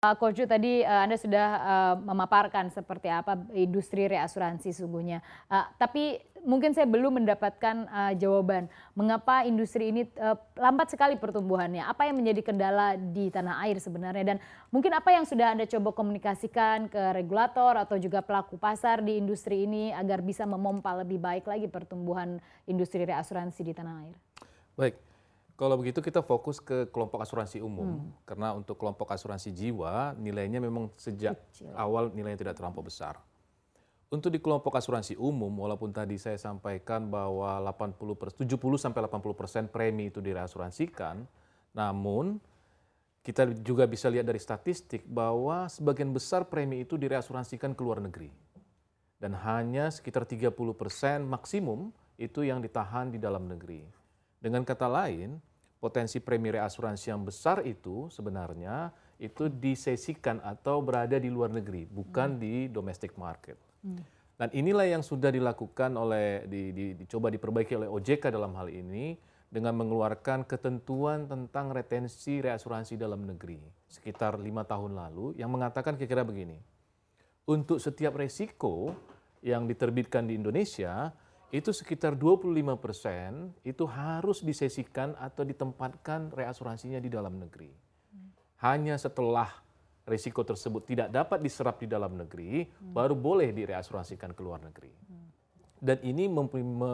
Koju eh, tadi eh, Anda sudah eh, memaparkan seperti apa industri reasuransi sungguhnya. tapi mungkin saya belum mendapatkan jawaban mengapa industri ini lambat sekali pertumbuhannya. Apa yang menjadi kendala di tanah air sebenarnya dan mungkin apa yang sudah Anda coba komunikasikan ke regulator atau juga pelaku pasar di industri ini agar bisa memompa lebih baik lagi pertumbuhan industri reasuransi di tanah air. Baik. Kalau begitu kita fokus ke kelompok asuransi umum hmm. karena untuk kelompok asuransi jiwa nilainya memang sejak Kecil. awal nilainya tidak terlampau besar. Untuk di kelompok asuransi umum walaupun tadi saya sampaikan bahwa 80 70 sampai 80% premi itu direasuransikan, namun kita juga bisa lihat dari statistik bahwa sebagian besar premi itu direasuransikan ke luar negeri. Dan hanya sekitar 30% maksimum itu yang ditahan di dalam negeri. Dengan kata lain, potensi premi reasuransi yang besar itu sebenarnya itu disesikan atau berada di luar negeri, bukan hmm. di domestic market. Hmm. Dan inilah yang sudah dilakukan oleh di, di, dicoba diperbaiki oleh OJK dalam hal ini dengan mengeluarkan ketentuan tentang retensi reasuransi dalam negeri sekitar lima tahun lalu yang mengatakan kira-kira begini untuk setiap resiko yang diterbitkan di Indonesia itu sekitar 25 persen itu harus disesikan atau ditempatkan reasuransinya di dalam negeri. Hanya setelah risiko tersebut tidak dapat diserap di dalam negeri, hmm. baru boleh direasuransikan ke luar negeri. Dan ini mem me,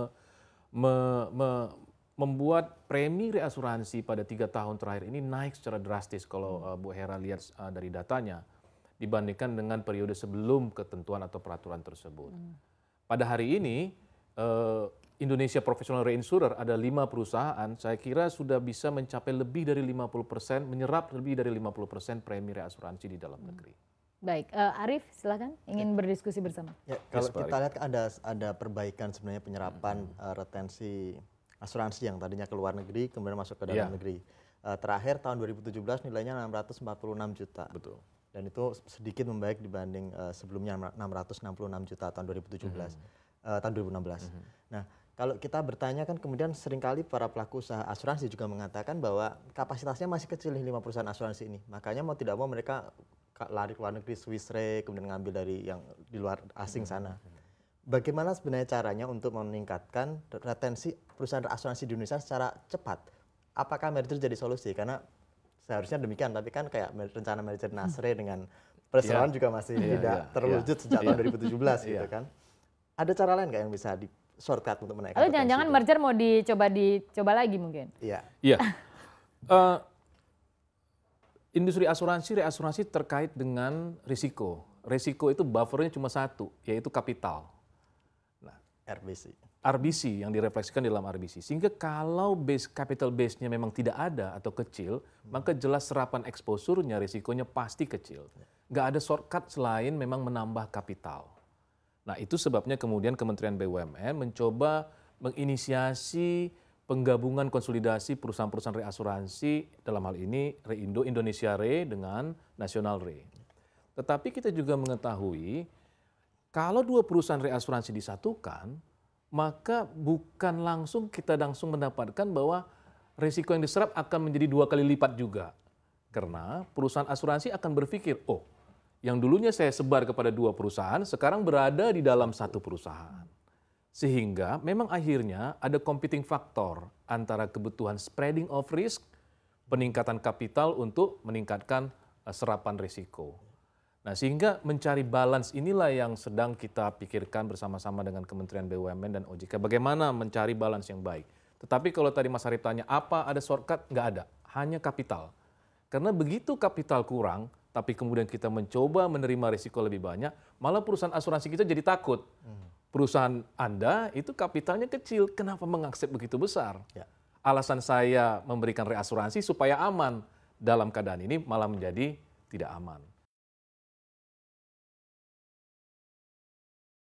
me, me, membuat premi reasuransi pada tiga tahun terakhir ini naik secara drastis kalau hmm. Bu Hera lihat eh, dari datanya dibandingkan dengan periode sebelum ketentuan atau peraturan tersebut. Hmm. Pada hari ini Eh, Indonesia Professional Reinsurer ada lima perusahaan, saya kira sudah bisa mencapai lebih dari 50%, menyerap lebih dari 50% premi reasuransi di dalam hmm. negeri. Baik, uh, Arif silakan ingin ya. berdiskusi bersama. Ya, kalau yes, kita lihat kan ada ada perbaikan sebenarnya penyerapan hmm. uh, retensi asuransi yang tadinya ke luar negeri kemudian masuk ke dalam ya. negeri. Uh, terakhir tahun 2017 nilainya 646 juta. Betul. Dan itu sedikit membaik dibanding uh, sebelumnya 666 juta tahun 2017. Hmm uh, tahun 2016. Mm -hmm. Nah, kalau kita bertanya kan kemudian seringkali para pelaku usaha asuransi juga mengatakan bahwa kapasitasnya masih kecil nih lima perusahaan asuransi ini. Makanya mau tidak mau mereka lari ke luar negeri Swiss Re kemudian ngambil dari yang di luar asing mhm. sana. Bagaimana sebenarnya caranya untuk meningkatkan retensi perusahaan asuransi di Indonesia secara cepat? Apakah merger jadi solusi? Karena seharusnya demikian, tapi kan kayak rencana merger Nasre hmm. dengan Perseroan yeah. juga masih yeah, tidak yeah, terwujud yeah. sejak tahun 2017 iya. gitu iya. kan. Ada cara lain nggak yang bisa di shortcut untuk menaikkan? Lalu jangan-jangan merger mau dicoba dicoba lagi mungkin? Iya. Iya. uh, industri asuransi reasuransi terkait dengan risiko. Risiko itu buffernya cuma satu, yaitu kapital. Nah, RBC. RBC yang direfleksikan di dalam RBC. Sehingga kalau base capital base-nya memang tidak ada atau kecil, hmm. maka jelas serapan eksposurnya risikonya pasti kecil. Nggak ada shortcut selain memang menambah kapital. Nah itu sebabnya kemudian Kementerian BUMN mencoba menginisiasi penggabungan konsolidasi perusahaan-perusahaan reasuransi dalam hal ini Reindo Indonesia Re dengan Nasional Re. Tetapi kita juga mengetahui kalau dua perusahaan reasuransi disatukan, maka bukan langsung kita langsung mendapatkan bahwa risiko yang diserap akan menjadi dua kali lipat juga. Karena perusahaan asuransi akan berpikir, oh yang dulunya saya sebar kepada dua perusahaan sekarang berada di dalam satu perusahaan. Sehingga memang akhirnya ada competing factor antara kebutuhan spreading of risk, peningkatan kapital untuk meningkatkan eh, serapan risiko. Nah, sehingga mencari balance inilah yang sedang kita pikirkan bersama-sama dengan Kementerian BUMN dan OJK. Bagaimana mencari balance yang baik. Tetapi kalau tadi Mas Harif tanya, apa ada shortcut? Nggak ada. Hanya kapital. Karena begitu kapital kurang, tapi kemudian kita mencoba menerima risiko lebih banyak, malah perusahaan asuransi kita jadi takut. Hmm. Perusahaan Anda itu kapitalnya kecil, kenapa mengaksep begitu besar? Ya. Alasan saya memberikan reasuransi supaya aman. Dalam keadaan ini malah menjadi tidak aman.